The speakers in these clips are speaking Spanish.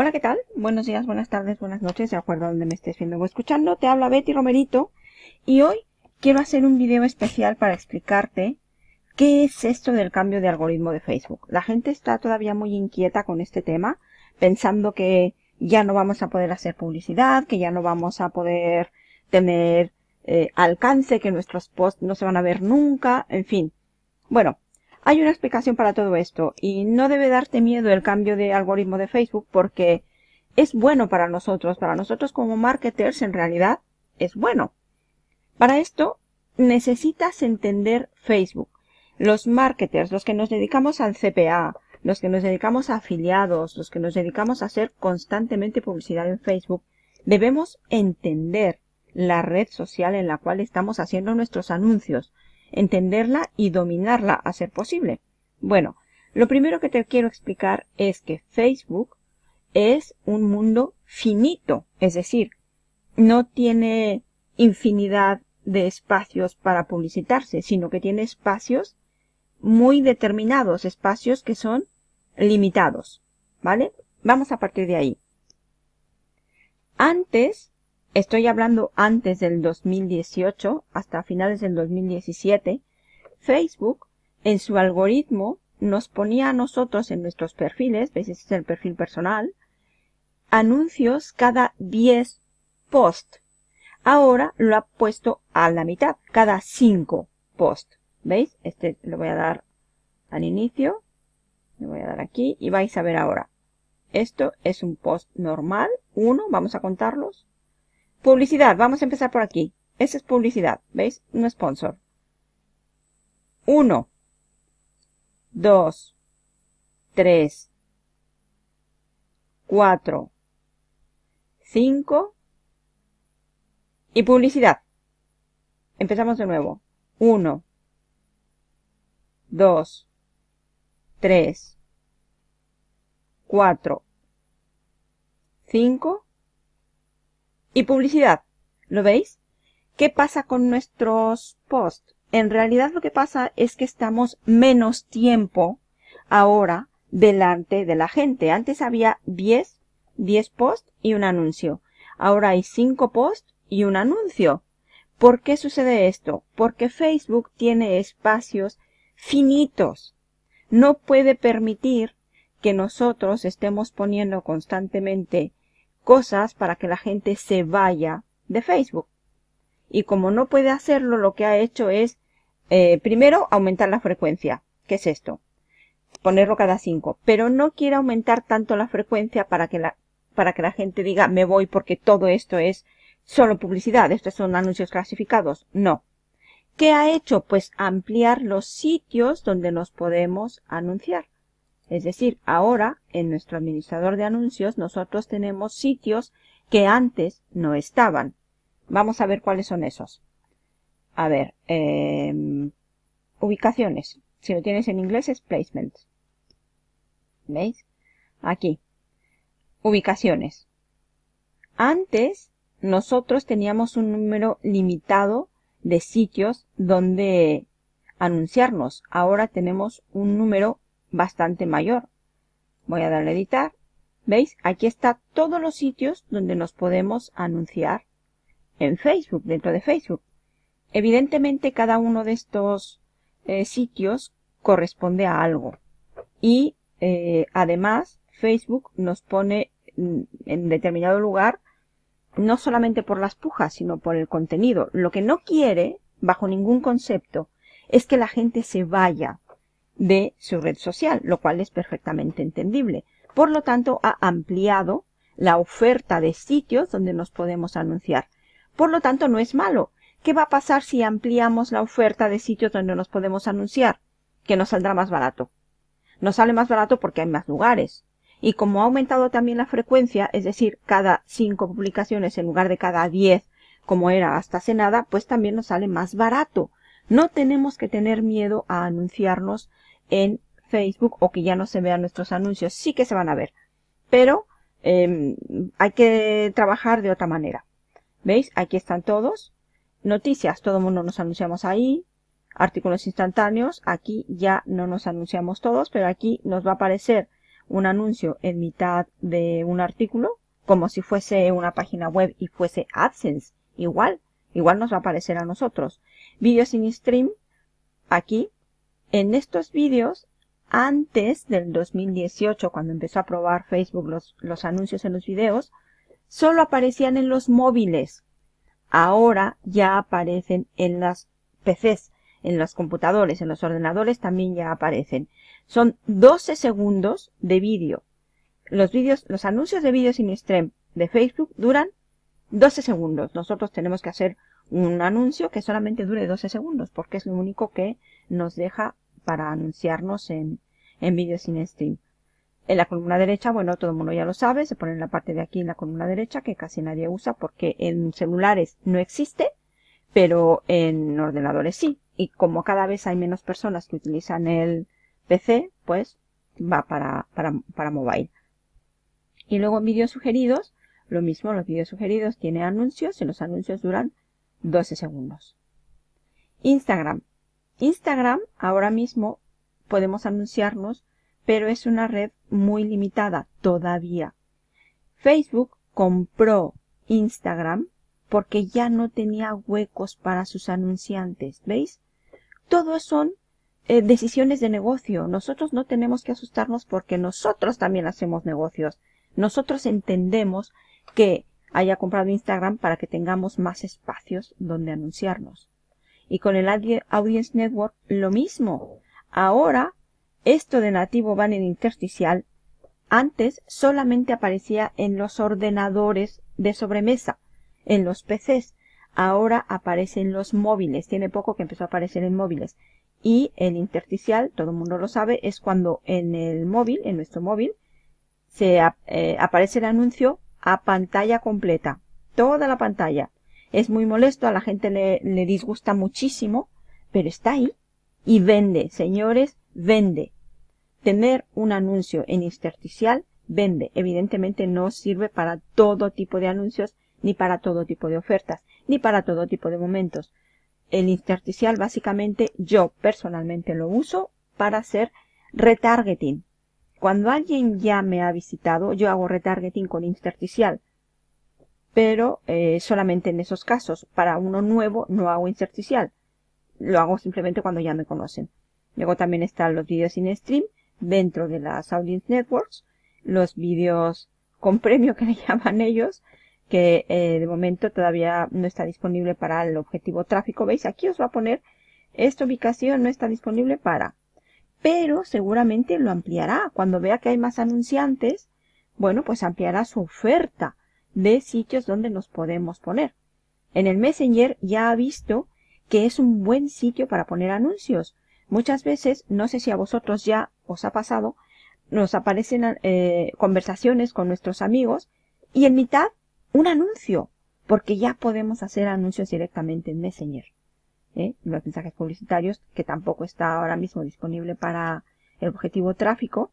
Hola, ¿qué tal? Buenos días, buenas tardes, buenas noches, de acuerdo a donde me estés viendo o escuchando. Te habla Betty Romerito y hoy quiero hacer un video especial para explicarte qué es esto del cambio de algoritmo de Facebook. La gente está todavía muy inquieta con este tema, pensando que ya no vamos a poder hacer publicidad, que ya no vamos a poder tener eh, alcance, que nuestros posts no se van a ver nunca, en fin. Bueno, hay una explicación para todo esto y no debe darte miedo el cambio de algoritmo de Facebook porque es bueno para nosotros, para nosotros como marketers en realidad es bueno. Para esto necesitas entender Facebook. Los marketers, los que nos dedicamos al CPA, los que nos dedicamos a afiliados, los que nos dedicamos a hacer constantemente publicidad en Facebook, debemos entender la red social en la cual estamos haciendo nuestros anuncios, entenderla y dominarla a ser posible. Bueno, lo primero que te quiero explicar es que Facebook es un mundo finito, es decir, no tiene infinidad de espacios para publicitarse, sino que tiene espacios muy determinados, espacios que son limitados, ¿vale? Vamos a partir de ahí. Antes estoy hablando antes del 2018, hasta finales del 2017, Facebook en su algoritmo nos ponía a nosotros en nuestros perfiles, veis este es el perfil personal, anuncios cada 10 posts. Ahora lo ha puesto a la mitad, cada 5 posts. ¿Veis? Este lo voy a dar al inicio, Lo voy a dar aquí y vais a ver ahora. Esto es un post normal, uno, vamos a contarlos, Publicidad, vamos a empezar por aquí. Esa es publicidad, ¿veis? Un sponsor. Uno, dos, tres, cuatro, cinco y publicidad. Empezamos de nuevo. Uno, dos, tres, cuatro, cinco y publicidad. ¿Lo veis? ¿Qué pasa con nuestros posts? En realidad lo que pasa es que estamos menos tiempo ahora delante de la gente. Antes había 10, 10 posts y un anuncio. Ahora hay 5 posts y un anuncio. ¿Por qué sucede esto? Porque Facebook tiene espacios finitos. No puede permitir que nosotros estemos poniendo constantemente cosas para que la gente se vaya de Facebook. Y como no puede hacerlo, lo que ha hecho es, eh, primero, aumentar la frecuencia. ¿Qué es esto? Ponerlo cada cinco. Pero no quiere aumentar tanto la frecuencia para que la, para que la gente diga, me voy porque todo esto es solo publicidad, estos son anuncios clasificados. No. ¿Qué ha hecho? Pues ampliar los sitios donde nos podemos anunciar. Es decir, ahora en nuestro administrador de anuncios nosotros tenemos sitios que antes no estaban. Vamos a ver cuáles son esos. A ver, em, ubicaciones. Si lo tienes en inglés es placement. ¿Veis? Aquí. Ubicaciones. Antes nosotros teníamos un número limitado de sitios donde anunciarnos. Ahora tenemos un número bastante mayor. Voy a darle a editar. ¿Veis? Aquí está todos los sitios donde nos podemos anunciar en Facebook, dentro de Facebook. Evidentemente cada uno de estos eh, sitios corresponde a algo. Y eh, además Facebook nos pone mm, en determinado lugar no solamente por las pujas, sino por el contenido. Lo que no quiere, bajo ningún concepto, es que la gente se vaya de su red social, lo cual es perfectamente entendible. Por lo tanto, ha ampliado la oferta de sitios donde nos podemos anunciar. Por lo tanto, no es malo. ¿Qué va a pasar si ampliamos la oferta de sitios donde nos podemos anunciar? Que nos saldrá más barato. Nos sale más barato porque hay más lugares. Y como ha aumentado también la frecuencia, es decir, cada cinco publicaciones en lugar de cada diez, como era hasta hace nada, pues también nos sale más barato. No tenemos que tener miedo a anunciarnos en Facebook o que ya no se vean nuestros anuncios. Sí que se van a ver, pero em, hay que trabajar de otra manera. ¿Veis? Aquí están todos. Noticias, todo el mundo nos anunciamos ahí. Artículos instantáneos, aquí ya no nos anunciamos todos, pero aquí nos va a aparecer un anuncio en mitad de un artículo, como si fuese una página web y fuese AdSense. Igual, igual nos va a aparecer a nosotros. Vídeos in stream, aquí en estos vídeos, antes del 2018, cuando empezó a probar Facebook los, anuncios en los videos, solo aparecían en los móviles. Ahora ya aparecen en las PCs, en los computadores, en los ordenadores también ya aparecen. Son 12 segundos de vídeo. Los vídeos, los anuncios de vídeos sin stream de Facebook duran 12 segundos. Nosotros tenemos que hacer un anuncio que solamente dure 12 segundos, porque es lo único que nos deja para anunciarnos en, en vídeos sin stream. En la columna derecha, bueno, todo el mundo ya lo sabe, se pone en la parte de aquí en la columna derecha, que casi nadie usa porque en celulares no existe, pero en ordenadores sí. Y como cada vez hay menos personas que utilizan el PC, pues va para, para, para mobile. Y luego en vídeos sugeridos, lo mismo, los vídeos sugeridos tienen anuncios y los anuncios duran 12 segundos. Instagram. Instagram ahora mismo podemos anunciarnos, pero es una red muy limitada todavía. Facebook compró Instagram porque ya no tenía huecos para sus anunciantes, ¿veis? Todo son eh, decisiones de negocio. Nosotros no tenemos que asustarnos porque nosotros también hacemos negocios. Nosotros entendemos que haya comprado Instagram para que tengamos más espacios donde anunciarnos. Y con el Audience Network lo mismo. Ahora, esto de nativo en intersticial, antes solamente aparecía en los ordenadores de sobremesa, en los PCs. Ahora aparece en los móviles. Tiene poco que empezó a aparecer en móviles. Y el intersticial, todo el mundo lo sabe, es cuando en el móvil, en nuestro móvil, se eh, aparece el anuncio a pantalla completa, toda la pantalla. Es muy molesto, a la gente le, disgusta muchísimo, pero está ahí y vende, señores, vende. Tener un anuncio en intersticial vende. Evidentemente no sirve para todo tipo de anuncios, ni para todo tipo de ofertas, ni para todo tipo de momentos. El intersticial básicamente yo personalmente lo uso para hacer retargeting, cuando alguien ya me ha visitado, yo hago retargeting con intersticial. Pero eh, solamente en esos casos. Para uno nuevo no hago inserticial. Lo hago simplemente cuando ya me conocen. Luego también están los vídeos in stream dentro de las Audience Networks. Los vídeos con premio que le llaman ellos. Que eh, de momento todavía no está disponible para el objetivo tráfico. ¿Veis? Aquí os va a poner esta ubicación no está disponible para pero seguramente lo ampliará. Cuando vea que hay más anunciantes, bueno, pues ampliará su oferta de sitios donde nos podemos poner. En el Messenger ya ha visto que es un buen sitio para poner anuncios. Muchas veces, no sé si a vosotros ya os ha pasado, nos aparecen eh, conversaciones con nuestros amigos y en mitad un anuncio, porque ya podemos hacer anuncios directamente en Messenger. ¿eh? los mensajes publicitarios, que tampoco está ahora mismo disponible para el objetivo tráfico,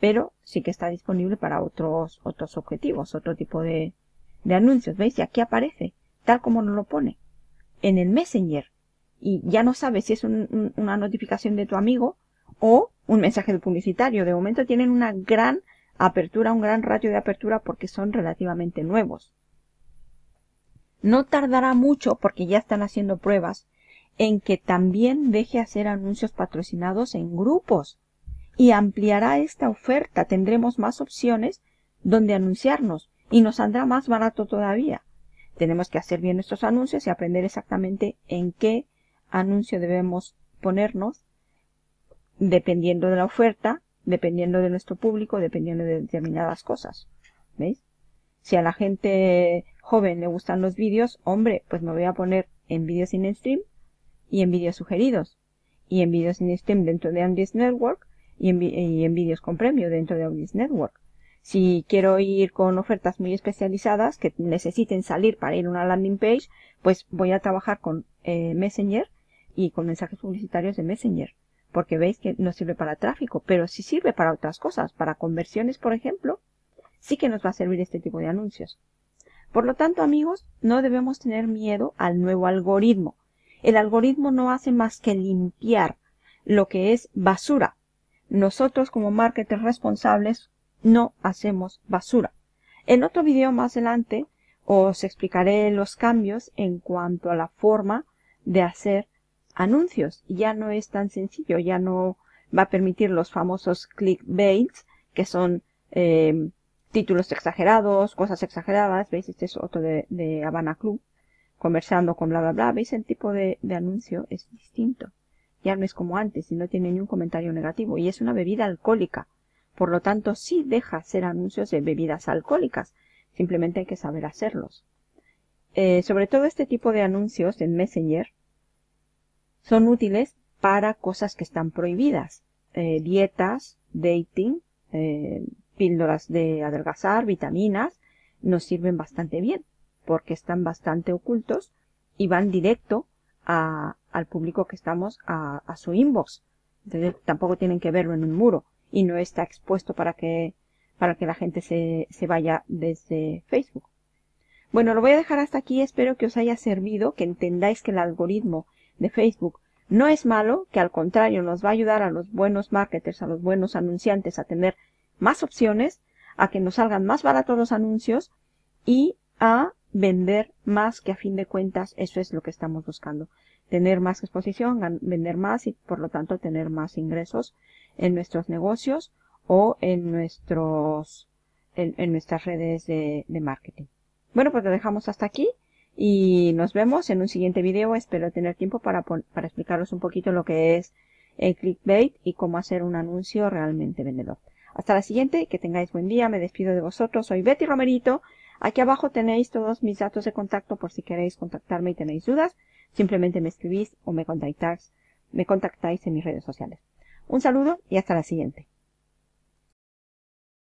pero sí que está disponible para otros, otros objetivos, otro tipo de, de anuncios. ¿Veis? Y aquí aparece, tal como nos lo pone, en el Messenger. Y ya no sabes si es una notificación de tu amigo o un mensaje de publicitario. De momento tienen una gran apertura, un gran ratio de apertura porque son relativamente nuevos. No tardará mucho porque ya están haciendo pruebas en que también deje hacer anuncios patrocinados en grupos y ampliará esta oferta. Tendremos más opciones donde anunciarnos y nos saldrá más barato todavía. Tenemos que hacer bien nuestros anuncios y aprender exactamente en qué anuncio debemos ponernos dependiendo de la oferta, dependiendo de nuestro público, dependiendo de determinadas cosas. ¿Veis? Si a la gente joven le gustan los vídeos, hombre, pues me voy a poner en vídeos in stream y en vídeos sugeridos y en vídeos en stem dentro de Audience Network y en, vídeos con premio dentro de Audience Network. Si quiero ir con ofertas muy especializadas que necesiten salir para ir a una landing page, pues voy a trabajar con eh, Messenger y con mensajes publicitarios de Messenger. Porque veis que no sirve para tráfico, pero sí sirve para otras cosas. Para conversiones, por ejemplo, sí que nos va a servir este tipo de anuncios. Por lo tanto, amigos, no debemos tener miedo al nuevo algoritmo. El algoritmo no hace más que limpiar lo que es basura. Nosotros como marketers responsables no hacemos basura. En otro video más adelante os explicaré los cambios en cuanto a la forma de hacer anuncios. Ya no es tan sencillo, ya no va a permitir los famosos clickbaits, que son eh, títulos exagerados, cosas exageradas. ¿Veis? Este es otro de, de Habana Club conversando con bla bla bla, ¿veis? El tipo de, anuncio es distinto. Ya no es como antes y no tiene ni un comentario negativo. Y es una bebida alcohólica. Por lo tanto, sí deja hacer anuncios de bebidas alcohólicas. Simplemente hay que saber hacerlos. Eh, sobre todo este tipo de anuncios en Messenger son útiles para cosas que están prohibidas. Eh, dietas, dating, eh, píldoras de adelgazar, vitaminas, nos sirven bastante bien porque están bastante ocultos y van directo al público que estamos a, su inbox. tampoco tienen que verlo en un muro y no está expuesto para que, para que la gente se, se vaya desde Facebook. Bueno, lo voy a dejar hasta aquí. Espero que os haya servido, que entendáis que el algoritmo de Facebook no es malo, que al contrario nos va a ayudar a los buenos marketers, a los buenos anunciantes a tener más opciones, a que nos salgan más baratos los anuncios y a vender más, que a fin de cuentas eso es lo que estamos buscando. Tener más exposición, vender más y por lo tanto tener más ingresos en nuestros negocios o en, nuestros, en, nuestras redes de, marketing. Bueno, pues lo dejamos hasta aquí y nos vemos en un siguiente video. Espero tener tiempo para, para explicaros un poquito lo que es el clickbait y cómo hacer un anuncio realmente vendedor. Hasta la siguiente, que tengáis buen día, me despido de vosotros, soy Betty Romerito Aquí abajo tenéis todos mis datos de contacto por si queréis contactarme y tenéis dudas. Simplemente me escribís o me contactáis, me contactáis en mis redes sociales. Un saludo y hasta la siguiente.